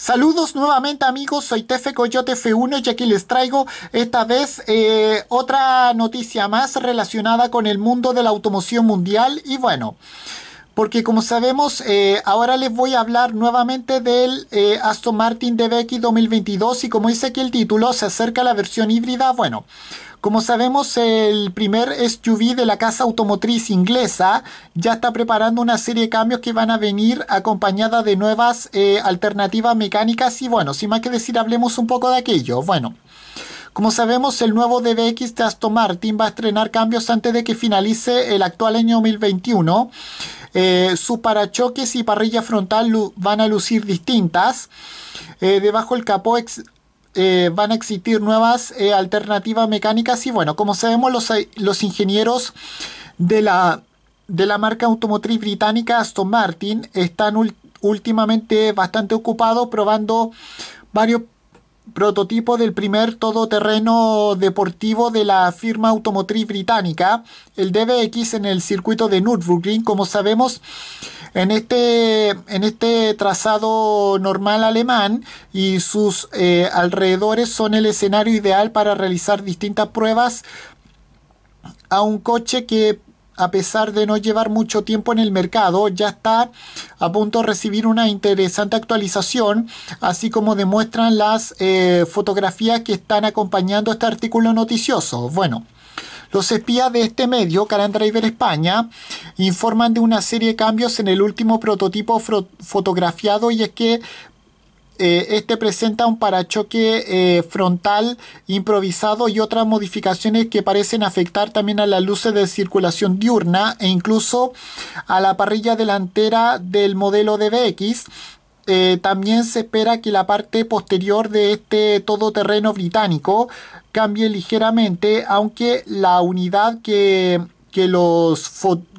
Saludos nuevamente amigos, soy Tefe Coyote F1 y aquí les traigo esta vez eh, otra noticia más relacionada con el mundo de la automoción mundial y bueno porque como sabemos, eh, ahora les voy a hablar nuevamente del eh, Aston Martin DBX 2022 y como dice aquí el título, se acerca la versión híbrida. Bueno, como sabemos, el primer SUV de la casa automotriz inglesa ya está preparando una serie de cambios que van a venir acompañada de nuevas eh, alternativas mecánicas y bueno, sin más que decir, hablemos un poco de aquello. Bueno. Como sabemos, el nuevo DBX de Aston Martin va a estrenar cambios antes de que finalice el actual año 2021 eh, sus parachoques y parrilla frontal van a lucir distintas. Eh, debajo del capó eh, van a existir nuevas alternativas mecánicas y bueno, como sabemos los, ingenieros de la, de la marca automotriz británica Aston Martin están últimamente bastante ocupados probando varios prototipo del primer todoterreno deportivo de la firma automotriz británica, el DBX en el circuito de Nürburgring. Como sabemos, en este, en este trazado normal alemán y sus eh, alrededores son el escenario ideal para realizar distintas pruebas a un coche que a pesar de no llevar mucho tiempo en el mercado, ya está a punto de recibir una interesante actualización, así como demuestran las eh, fotografías que están acompañando este artículo noticioso. Bueno. Los espías de este medio, Caran Driver España, informan de una serie de cambios en el último prototipo fotografiado y es que eh, este presenta un parachoque eh, frontal improvisado y otras modificaciones que parecen afectar también a las luces de circulación diurna e incluso a la parrilla delantera del modelo DBX. Eh, también se espera que la parte posterior de este todoterreno británico cambie ligeramente, aunque la unidad que, los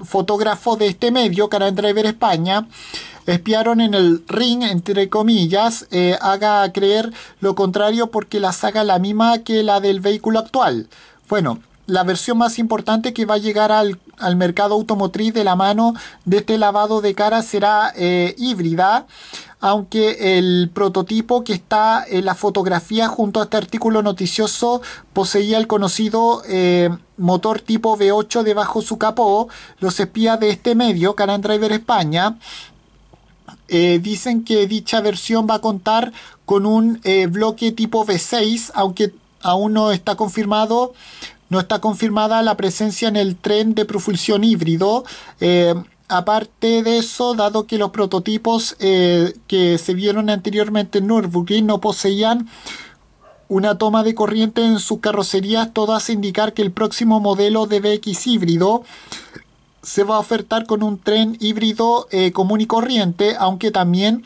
fotógrafos de este medio, Canal Driver España, espiaron en el ring, entre comillas, eh, haga creer lo contrario porque la saga la misma que la del vehículo actual. Bueno, la versión más importante que va a llegar al, mercado automotriz de la mano de este lavado de cara será eh, híbrida, aunque el prototipo que está en la fotografía junto a este artículo noticioso poseía el conocido eh, motor tipo V8 debajo su capó. Los espías de este medio, Caran Driver España, eh, dicen que dicha versión va a contar con un eh, bloque tipo V6, aunque aún no está confirmado. No está confirmada la presencia en el tren de propulsión híbrido. Eh, aparte de eso, dado que los prototipos que se vieron anteriormente en Nürburgring no poseían una toma de corriente en sus carrocerías, todo hace indicar que el próximo modelo de BX híbrido se va a ofertar con un tren híbrido eh, común y corriente, aunque también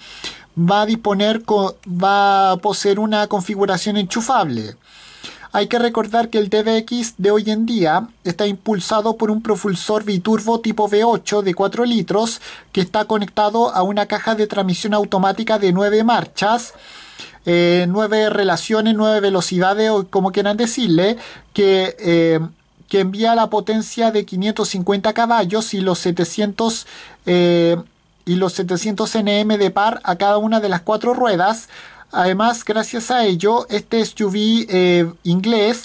va a disponer, va a poseer una configuración enchufable. Hay que recordar que el DBX de hoy en día está impulsado por un propulsor biturbo tipo V8 de 4 litros que está conectado a una caja de transmisión automática de 9 marchas, 9 eh, relaciones, 9 velocidades o como quieran decirle, que... Eh, que envía la potencia de 550 caballos y los 700 eh, y los 700 nm de par a cada una de las cuatro ruedas. Además, gracias a ello, este SUV eh, inglés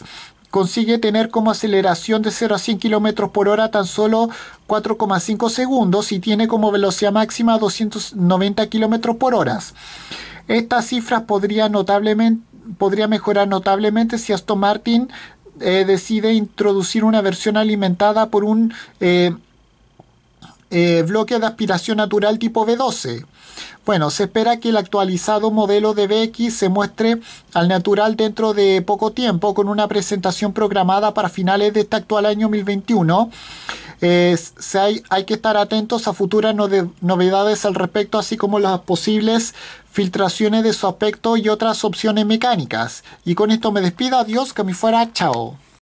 consigue tener como aceleración de 0 a 100 km por hora tan solo 4,5 segundos y tiene como velocidad máxima 290 km por hora. Estas cifras podrían notablemente, mejorar notablemente si Aston Martin eh, decide introducir una versión alimentada por un eh, eh, bloque de aspiración natural tipo B12. Bueno, se espera que el actualizado modelo de BX se muestre al natural dentro de poco tiempo con una presentación programada para finales de este actual año 2021 hay, que estar atentos a futuras novedades al respecto, así como las posibles filtraciones de su aspecto y otras opciones mecánicas. Y con esto me despido, adiós, que me fuera, chao.